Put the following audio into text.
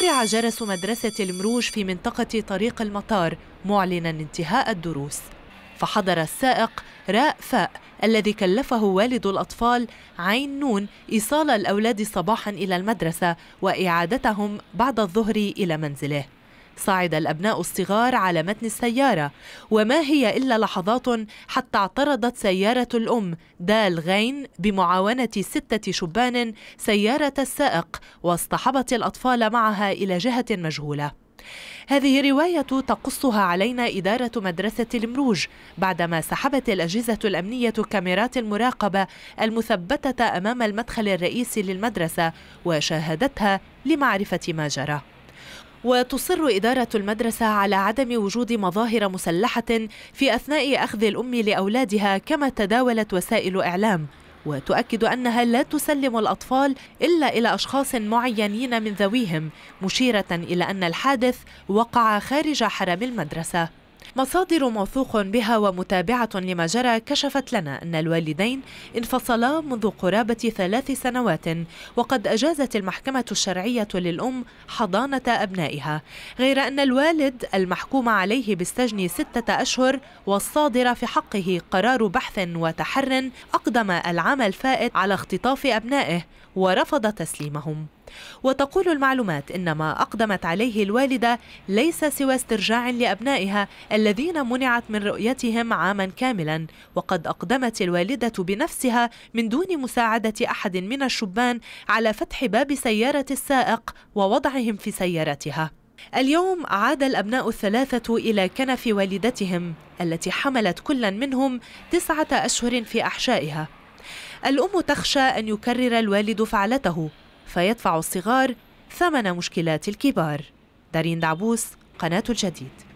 قرع جرس مدرسة المروج في منطقة طريق المطار معلنا انتهاء الدروس فحضر السائق راء فاء الذي كلفه والد الأطفال عين نون إيصال الأولاد صباحا إلى المدرسة وإعادتهم بعد الظهر إلى منزله صعد الأبناء الصغار على متن السيارة وما هي إلا لحظات حتى اعترضت سيارة الأم دال غين بمعاونة ستة شبان سيارة السائق واصطحبت الأطفال معها إلى جهة مجهولة هذه رواية تقصها علينا إدارة مدرسة المروج بعدما سحبت الأجهزة الأمنية كاميرات المراقبة المثبتة أمام المدخل الرئيسي للمدرسة وشاهدتها لمعرفة ما جرى وتصر إدارة المدرسة على عدم وجود مظاهر مسلحة في أثناء أخذ الأم لأولادها كما تداولت وسائل إعلام وتؤكد أنها لا تسلم الأطفال إلا إلى أشخاص معينين من ذويهم مشيرة إلى أن الحادث وقع خارج حرم المدرسة مصادر موثوق بها ومتابعة لما جرى كشفت لنا أن الوالدين انفصلا منذ قرابة ثلاث سنوات وقد أجازت المحكمة الشرعية للأم حضانة أبنائها غير أن الوالد المحكوم عليه بالسجن ستة أشهر والصادر في حقه قرار بحث وتحر أقدم العام الفائت على اختطاف أبنائه ورفض تسليمهم وتقول المعلومات إن ما أقدمت عليه الوالدة ليس سوى استرجاع لأبنائها الذين منعت من رؤيتهم عاما كاملا وقد أقدمت الوالدة بنفسها من دون مساعدة أحد من الشبان على فتح باب سيارة السائق ووضعهم في سيارتها اليوم عاد الأبناء الثلاثة إلى كنف والدتهم التي حملت كلا منهم تسعة أشهر في أحشائها الأم تخشى أن يكرر الوالد فعلته فيدفع الصغار ثمن مشكلات الكبار دارين دعبوس قناة الجديد